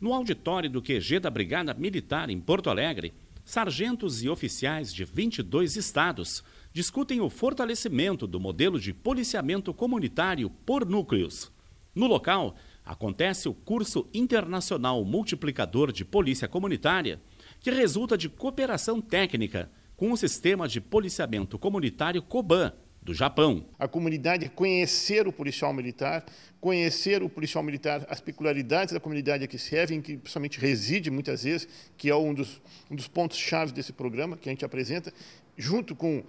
No auditório do QG da Brigada Militar em Porto Alegre, sargentos e oficiais de 22 estados discutem o fortalecimento do modelo de policiamento comunitário por núcleos. No local, acontece o curso internacional multiplicador de polícia comunitária, que resulta de cooperação técnica com o sistema de policiamento comunitário COBAN, do Japão. A comunidade é conhecer o policial militar, conhecer o policial militar, as peculiaridades da comunidade a que em que principalmente reside muitas vezes, que é um dos, um dos pontos-chave desse programa que a gente apresenta. Junto com uh,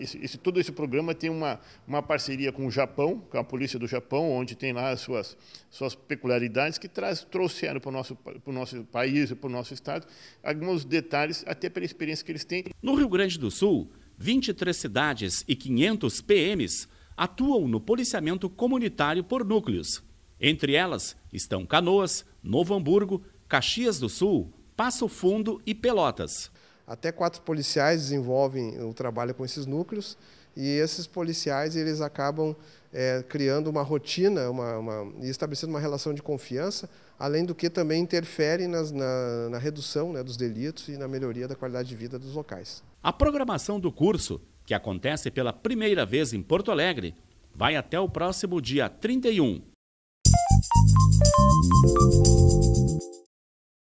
esse, esse, todo esse programa, tem uma, uma parceria com o Japão, com a polícia do Japão, onde tem lá as suas, suas peculiaridades, que traz, trouxeram para o nosso, país e nosso país, para o nosso estado, alguns detalhes, até pela experiência que eles têm. No Rio Grande do Sul, 23 cidades e 500 PMs atuam no policiamento comunitário por núcleos. Entre elas estão Canoas, Novo Hamburgo, Caxias do Sul, Passo Fundo e Pelotas. Até quatro policiais desenvolvem o trabalho com esses núcleos e esses policiais eles acabam é, criando uma rotina uma, uma, e estabelecendo uma relação de confiança, além do que também interfere nas, na, na, redução né, dos delitos e na melhoria da qualidade de vida dos locais. A programação do curso, que acontece pela primeira vez em Porto Alegre, vai até o próximo dia 31